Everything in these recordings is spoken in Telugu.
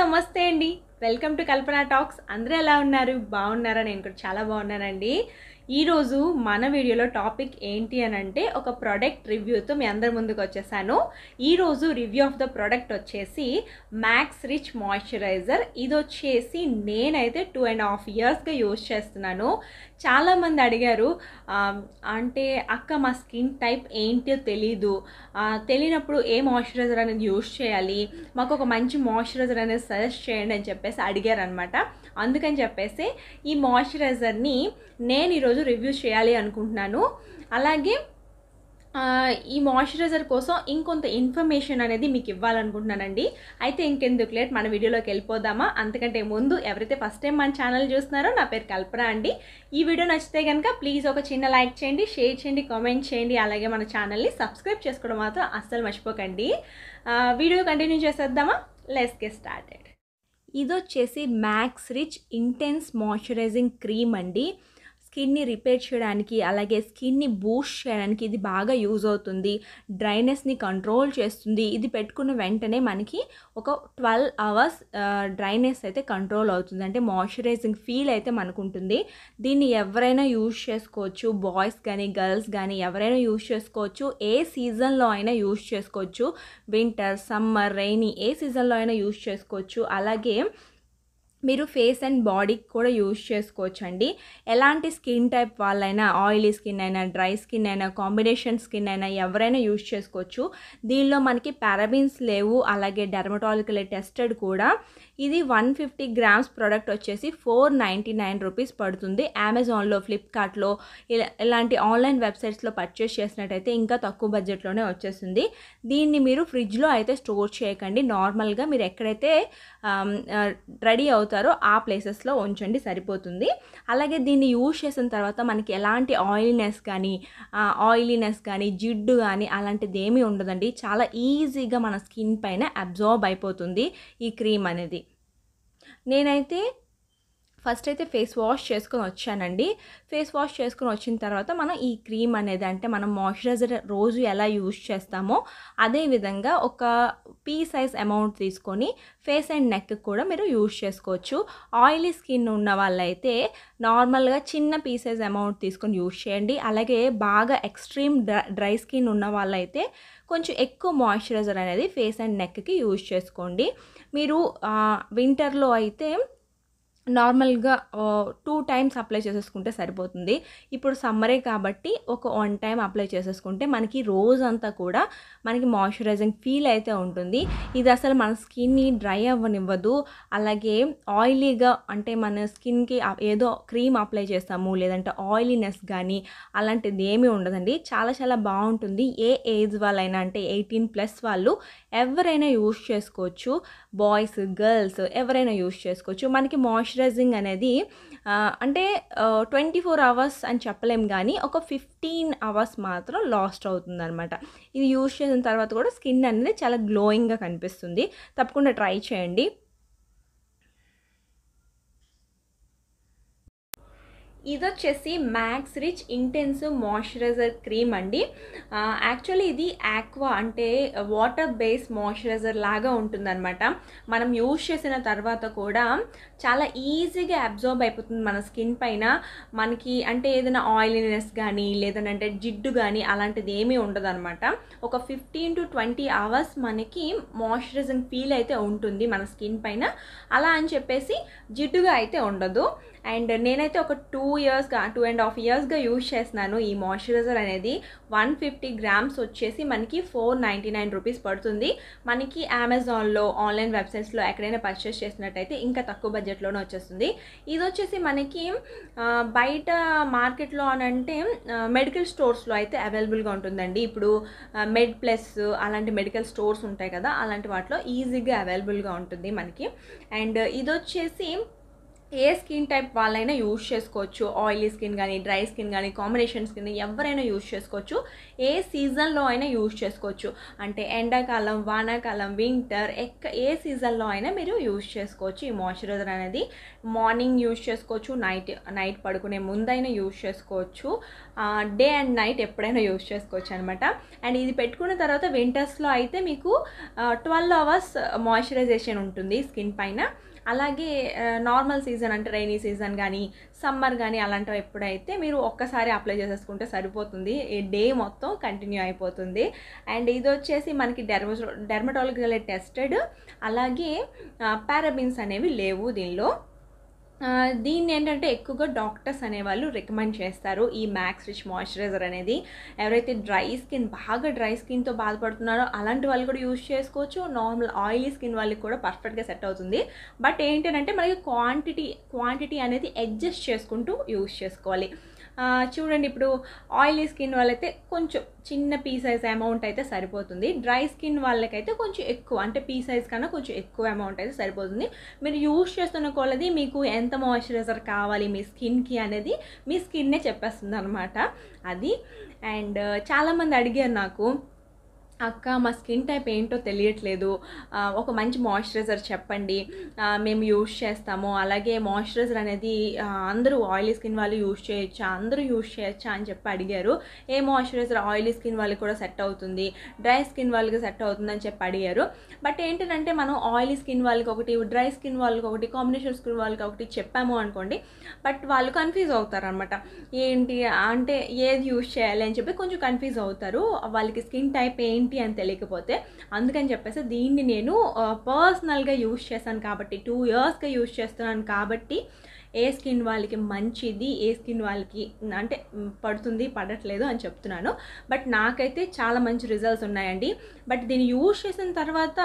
నమస్తే అండి వెల్కమ్ టు కల్పన టాక్స్ అందరూ ఎలా ఉన్నారు బాగున్నారా నేను కూడా చాలా బాగున్నానండి ఈరోజు మన వీడియోలో టాపిక్ ఏంటి అని అంటే ఒక ప్రోడక్ట్ రివ్యూతో మీ అందరి ముందుకు వచ్చేసాను ఈరోజు రివ్యూ ఆఫ్ ద ప్రోడక్ట్ వచ్చేసి మ్యాక్స్ రిచ్ మాయిశ్చరైజర్ ఇది వచ్చేసి నేనైతే టూ అండ్ హాఫ్ ఇయర్స్గా యూజ్ చేస్తున్నాను చాలామంది అడిగారు అంటే అక్క మా స్కిన్ టైప్ ఏంటో తెలీదు తెలియనప్పుడు ఏ మాయిశ్చరైజర్ అనేది యూజ్ చేయాలి మాకు ఒక మంచి మాయిశ్చరైజర్ అనేది సజెస్ట్ చేయండి అని చెప్పేసి అడిగారు అనమాట అందుకని చెప్పేసి ఈ మాయిశ్చరైజర్ని నేను ఈరోజు ఈరోజు రివ్యూ చేయాలి అనుకుంటున్నాను అలాగే ఈ మాయిశ్చరైజర్ కోసం ఇంకొంత ఇన్ఫర్మేషన్ అనేది మీకు ఇవ్వాలనుకుంటున్నానండి అయితే ఇంకెందుకు లేట్ మన వీడియోలోకి వెళ్ళిపోదామా అంతకంటే ముందు ఎవరైతే ఫస్ట్ టైం మన ఛానల్ చూస్తున్నారో నా పేరు కల్పన అండి ఈ వీడియో నచ్చితే కనుక ప్లీజ్ ఒక చిన్న లైక్ చేయండి షేర్ చేయండి కామెంట్ చేయండి అలాగే మన ఛానల్ని సబ్స్క్రైబ్ చేసుకోవడం మాత్రం అస్సలు మర్చిపోకండి వీడియో కంటిన్యూ చేసేద్దామా లెస్ గెట్ స్టార్టెడ్ ఇది వచ్చేసి Max rich intense moisturising cream అండి స్కిన్ని రిపేర్ చేయడానికి అలాగే స్కిన్ని బూస్ట్ చేయడానికి ఇది బాగా యూజ్ అవుతుంది డ్రైనెస్ని కంట్రోల్ చేస్తుంది ఇది పెట్టుకున్న వెంటనే మనకి ఒక ట్వెల్వ్ అవర్స్ డ్రైనెస్ అయితే కంట్రోల్ అవుతుంది అంటే మాయిశ్చరైజింగ్ ఫీల్ అయితే మనకు ఉంటుంది దీన్ని ఎవరైనా యూజ్ చేసుకోవచ్చు బాయ్స్ కానీ గర్ల్స్ కానీ ఎవరైనా యూజ్ చేసుకోవచ్చు ఏ సీజన్లో అయినా యూజ్ చేసుకోవచ్చు వింటర్ సమ్మర్ రెయినీ ఏ సీజన్లో అయినా యూజ్ చేసుకోవచ్చు అలాగే మీరు ఫేస్ అండ్ బాడీకి కూడా యూజ్ చేసుకోవచ్చండి ఎలాంటి స్కిన్ టైప్ వాళ్ళైనా ఆయిలీ స్కిన్ అయినా డ్రై స్కిన్ అయినా కాంబినేషన్ స్కిన్ అయినా ఎవరైనా యూజ్ చేసుకోవచ్చు దీనిలో మనకి పారాబీన్స్ లేవు అలాగే డెర్మటాలికలే టెస్టెడ్ కూడా ఇది వన్ ఫిఫ్టీ గ్రామ్స్ ప్రోడక్ట్ వచ్చేసి ఫోర్ నైంటీ నైన్ రూపీస్ పడుతుంది అమెజాన్లో ఫ్లిప్కార్ట్లో ఇలాంటి ఆన్లైన్ వెబ్సైట్స్లో పర్చేస్ చేసినట్టయితే ఇంకా తక్కువ బడ్జెట్లోనే వచ్చేస్తుంది దీన్ని మీరు ఫ్రిడ్జ్లో అయితే స్టోర్ చేయకండి నార్మల్గా మీరు ఎక్కడైతే రెడీ అవుతుంది అవుతారో ఆ ప్లేసెస్లో ఉంచండి సరిపోతుంది అలాగే దీన్ని యూజ్ చేసిన తర్వాత మనకి ఎలాంటి ఆయిల్నెస్ కానీ ఆయిలీనెస్ కానీ జిడ్డు కానీ అలాంటిది ఏమీ ఉండదండి చాలా ఈజీగా మన స్కిన్ పైన అబ్జార్బ్ అయిపోతుంది ఈ క్రీమ్ అనేది నేనైతే ఫస్ట్ అయితే ఫేస్ వాష్ చేసుకొని వచ్చానండి ఫేస్ వాష్ చేసుకొని వచ్చిన తర్వాత మనం ఈ క్రీమ్ అనేది అంటే మనం మాయిశ్చరైజర్ రోజు ఎలా యూజ్ చేస్తామో అదేవిధంగా ఒక పీ సైజ్ అమౌంట్ తీసుకొని ఫేస్ అండ్ నెక్ కూడా మీరు యూజ్ చేసుకోవచ్చు ఆయిలీ స్కిన్ ఉన్న వాళ్ళైతే నార్మల్గా చిన్న పీ సైజ్ అమౌంట్ తీసుకొని యూజ్ చేయండి అలాగే బాగా ఎక్స్ట్రీమ్ డ్రై స్కిన్ ఉన్న వాళ్ళైతే కొంచెం ఎక్కువ మాయిశ్చరైజర్ అనేది ఫేస్ అండ్ నెక్కి యూజ్ చేసుకోండి మీరు వింటర్లో అయితే నార్మల్గా టూ టైమ్స్ అప్లై చేసేసుకుంటే సరిపోతుంది ఇప్పుడు సమ్మరే కాబట్టి ఒక వన్ టైం అప్లై చేసేసుకుంటే మనకి రోజంతా కూడా మనకి మాయిశ్చరైజింగ్ ఫీల్ అయితే ఉంటుంది ఇది అసలు మన స్కిన్ని డ్రై అవ్వనివ్వదు అలాగే ఆయిలీగా అంటే మన స్కిన్కి ఏదో క్రీమ్ అప్లై చేస్తాము లేదంటే ఆయిలీనెస్ కానీ అలాంటిది ఏమీ ఉండదండి చాలా చాలా బాగుంటుంది ఏ ఏజ్ వాళ్ళైనా అంటే ఎయిటీన్ ప్లస్ వాళ్ళు ఎవరైనా యూస్ చేసుకోవచ్చు బాయ్స్ గర్ల్స్ ఎవరైనా యూస్ చేసుకోవచ్చు మనకి మాయిశ్చర్ మాయిశ్చరైజింగ్ అనేది అంటే ట్వంటీ ఫోర్ అవర్స్ అని చెప్పలేం కానీ ఒక ఫిఫ్టీన్ అవర్స్ మాత్రం లాస్ట్ అవుతుంది అనమాట ఇది యూజ్ చేసిన తర్వాత కూడా స్కిన్ అనేది చాలా గ్లోయింగ్గా కనిపిస్తుంది తప్పకుండా ట్రై చేయండి ఇది వచ్చేసి Max rich intensive moisturiser cream అండి యాక్చువల్లీ ఇది ఆక్వా అంటే వాటర్ బేస్ మాయిశ్చరైజర్ లాగా ఉంటుందన్నమాట మనం యూజ్ చేసిన తర్వాత కూడా చాలా ఈజీగా అబ్జార్బ్ అయిపోతుంది మన స్కిన్ పైన మనకి అంటే ఏదైనా ఆయిలీనెస్ కానీ లేదంటే జిడ్డు కానీ అలాంటిది ఏమీ ఉండదన్నమాట ఒక ఫిఫ్టీన్ టు ట్వంటీ అవర్స్ మనకి మాయిశ్చరైజింగ్ ఫీల్ అయితే ఉంటుంది మన స్కిన్ పైన అలా అని చెప్పేసి జిడ్డుగా అయితే ఉండదు అండ్ నేనైతే ఒక టూ ఇయర్స్గా టూ అండ్ హాఫ్ ఇయర్స్గా యూజ్ చేస్తున్నాను ఈ మాయిశ్చరైజర్ అనేది వన్ ఫిఫ్టీ గ్రామ్స్ వచ్చేసి మనకి ఫోర్ నైంటీ నైన్ రూపీస్ పడుతుంది మనకి అమెజాన్లో ఆన్లైన్ వెబ్సైట్స్లో ఎక్కడైనా పర్చేస్ చేసినట్టయితే ఇంకా తక్కువ బడ్జెట్లోనే వచ్చేస్తుంది ఇది వచ్చేసి మనకి బయట మార్కెట్లో అనంటే మెడికల్ స్టోర్స్లో అయితే అవైలబుల్గా ఉంటుందండి ఇప్పుడు మెడ్ ప్లస్ అలాంటి మెడికల్ స్టోర్స్ ఉంటాయి కదా అలాంటి వాటిలో ఈజీగా అవైలబుల్గా ఉంటుంది మనకి అండ్ ఇది వచ్చేసి ఏ స్కిన్ టైప్ వాళ్ళైనా యూజ్ చేసుకోవచ్చు ఆయిలీ స్కిన్ కానీ డ్రై స్కిన్ కానీ కాంబినేషన్ స్కిన్ ఎవరైనా యూజ్ చేసుకోవచ్చు ఏ సీజన్లో అయినా యూజ్ చేసుకోవచ్చు అంటే ఎండాకాలం వానాకాలం వింటర్ ఎక్క ఏ సీజన్లో అయినా మీరు యూజ్ చేసుకోవచ్చు ఈ మాయిశ్చరైజర్ అనేది మార్నింగ్ యూజ్ చేసుకోవచ్చు నైట్ నైట్ పడుకునే ముందైనా యూజ్ చేసుకోవచ్చు డే అండ్ నైట్ ఎప్పుడైనా యూజ్ చేసుకోవచ్చు అనమాట అండ్ ఇది పెట్టుకున్న తర్వాత వింటర్స్లో అయితే మీకు ట్వెల్వ్ అవర్స్ మాయిశ్చరైజేషన్ ఉంటుంది స్కిన్ పైన అలాగే నార్మల్ సీజన్ అంటే రైనీ సీజన్ కానీ సమ్మర్ కానీ అలాంటివి ఎప్పుడైతే మీరు ఒక్కసారి అప్లై చేసేసుకుంటే సరిపోతుంది డే మొత్తం కంటిన్యూ అయిపోతుంది అండ్ ఇది వచ్చేసి మనకి డెర్మ డెర్మటాలజికల్ టెస్టెడ్ అలాగే పారాబిన్స్ అనేవి లేవు దీనిలో దీన్ని ఏంటంటే ఎక్కువగా డాక్టర్స్ అనేవాళ్ళు రికమెండ్ చేస్తారు ఈ మ్యాక్స్ రిచ్ మాయిశ్చరైజర్ అనేది ఎవరైతే డ్రై స్కిన్ బాగా డ్రై స్కిన్తో బాధపడుతున్నారో అలాంటి వాళ్ళు కూడా యూజ్ చేసుకోవచ్చు నార్మల్ ఆయిలీ స్కిన్ వాళ్ళకి కూడా పర్ఫెక్ట్గా సెట్ అవుతుంది బట్ ఏంటంటే మనకి క్వాంటిటీ క్వాంటిటీ అనేది అడ్జస్ట్ చేసుకుంటూ యూజ్ చేసుకోవాలి చూడండి ఇప్పుడు ఆయిలీ స్కిన్ వాళ్ళైతే కొంచెం చిన్న పీ సైజ్ అమౌంట్ అయితే సరిపోతుంది డ్రై స్కిన్ వాళ్ళకైతే కొంచెం ఎక్కువ అంటే పీ సైజ్ కన్నా కొంచెం ఎక్కువ అమౌంట్ అయితే సరిపోతుంది మీరు యూజ్ చేస్తున్న కొలది మీకు ఎంత మాయిశ్చరైజర్ కావాలి మీ స్కిన్కి అనేది మీ స్కిన్నే చెప్పేస్తుంది అనమాట అది అండ్ చాలామంది అడిగారు నాకు అక్క మా స్కిన్ టైప్ ఏంటో తెలియట్లేదు ఒక మంచి మాయిశ్చరైజర్ చెప్పండి మేము యూజ్ చేస్తాము అలాగే మాయిశ్చరైజర్ అనేది అందరూ ఆయిలీ స్కిన్ వాళ్ళు యూజ్ చేయొచ్చా అందరూ యూజ్ చేయొచ్చా అని చెప్పి అడిగారు ఏ మాయిశ్చరైజర్ ఆయిలీ స్కిన్ వాళ్ళకి కూడా సెట్ అవుతుంది డ్రై స్కిన్ వాళ్ళకి సెట్ అవుతుంది అని చెప్పి అడిగారు బట్ ఏంటంటే మనం ఆయిలీ స్కిన్ వాళ్ళకి ఒకటి డ్రై స్కిన్ వాళ్ళకి ఒకటి కాంబినేషన్ స్కిన్ వాళ్ళకి ఒకటి చెప్పాము అనుకోండి బట్ వాళ్ళు కన్ఫ్యూజ్ అవుతారనమాట ఏంటి అంటే ఏది యూజ్ చేయాలి అని చెప్పి కొంచెం కన్ఫ్యూజ్ అవుతారు వాళ్ళకి స్కిన్ టైప్ ఏంటి ఏంటి అని తెలియకపోతే అందుకని చెప్పేసి దీన్ని నేను పర్సనల్గా యూజ్ చేశాను కాబట్టి టూ ఇయర్స్గా యూజ్ చేస్తున్నాను కాబట్టి ఏ స్కిన్ వాళ్ళకి మంచిది ఏ స్కిన్ వాళ్ళకి అంటే పడుతుంది పడట్లేదు అని చెప్తున్నాను బట్ నాకైతే చాలా మంచి రిజల్ట్స్ ఉన్నాయండి బట్ దీన్ని యూజ్ చేసిన తర్వాత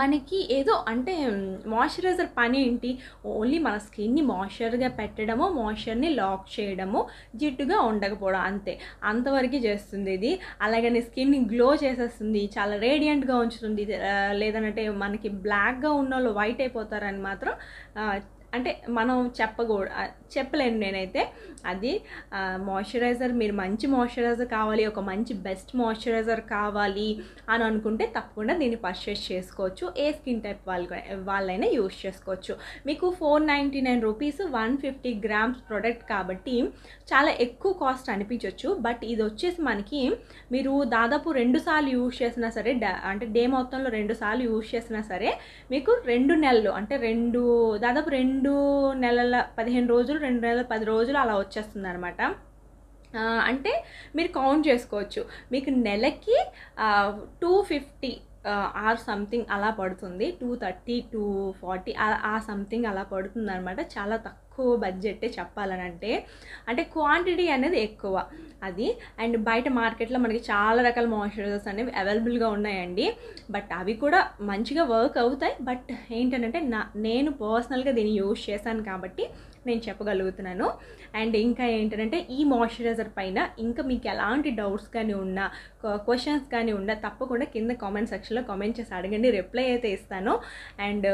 మనకి ఏదో అంటే మాయిశ్చరైజర్ పని ఏంటి ఓన్లీ మన స్కిన్ని మాయిశ్చర్గా పెట్టడము మాయిశ్చర్ని లాక్ చేయడము జిడ్డుగా ఉండకపోవడం అంతే అంతవరకు చేస్తుంది ఇది అలాగనే స్కిన్ని గ్లో చేసేస్తుంది చాలా రేడియంట్గా ఉంచుతుంది లేదనంటే మనకి బ్లాక్గా ఉన్న వాళ్ళు వైట్ అయిపోతారని మాత్రం అంటే మనం చెప్పకూడదు చెప్పలేను నేనైతే అది మాయిశ్చరైజర్ మీరు మంచి మాయిశ్చరైజర్ కావాలి ఒక మంచి బెస్ట్ మాయిశ్చరైజర్ కావాలి అని అనుకుంటే తప్పకుండా దీన్ని పర్చేస్ చేసుకోవచ్చు ఏ స్కిన్ టైప్ వాళ్ళు వాళ్ళైనా యూస్ చేసుకోవచ్చు మీకు four ninety nine rupees one fifty grams product కాబట్టి చాలా ఎక్కువ కాస్ట్ అనిపించవచ్చు బట్ ఇది వచ్చేసి మనకి మీరు దాదాపు రెండు సార్లు యూజ్ చేసినా సరే అంటే డే మొత్తంలో రెండు సార్లు యూజ్ చేసినా సరే మీకు రెండు నెలలు అంటే రెండు దాదాపు రెండు రెండు నెలల పదిహేను రోజులు రెండు నెలల పది రోజులు అలా వచ్చేస్తుంది అనమాట అంటే మీరు కౌంట్ చేసుకోవచ్చు మీకు నెలకి టూ ఫిఫ్టీ ఆర్ సంథింగ్ అలా పడుతుంది టూ థర్టీ టూ ఫార్టీ ఆ సంథింగ్ అలా పడుతుంది అనమాట చాలా తక్కువ తక్కువ బడ్జెట్టే చెప్పాలనంటే అంటే క్వాంటిటీ అనేది ఎక్కువ అది అండ్ బయట మార్కెట్లో మనకి చాలా రకాల మాయిశ్చరైజర్స్ అనేవి అవైలబుల్గా ఉన్నాయండి బట్ అవి కూడా మంచిగా వర్క్ అవుతాయి బట్ ఏంటంటే నా నేను పర్సనల్గా దీన్ని యూజ్ చేశాను కాబట్టి నేను చెప్పగలుగుతున్నాను అండ్ ఇంకా ఏంటంటే ఈ మాయిశ్చరైజర్ పైన ఇంకా మీకు ఎలాంటి డౌట్స్ కానీ ఉన్నా క్వశ్చన్స్ కానీ ఉన్నా తప్పకుండా కింద కామెంట్ సెక్షన్లో కామెంట్ చేసి అడగండి రిప్లై అయితే ఇస్తాను అండ్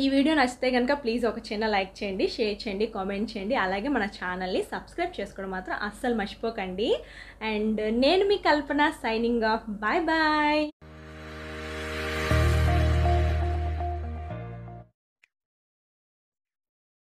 ఈ వీడియో నచ్చితే కనుక ప్లీజ్ ఒక చిన్న లైక్ చేయండి షేర్ చేయండి కామెంట్ చేయండి అలాగే మన ఛానల్ని సబ్స్క్రైబ్ చేసుకోవడం మాత్రం అస్సలు మర్చిపోకండి అండ్ నేను మీ Kalpana signing off bye bye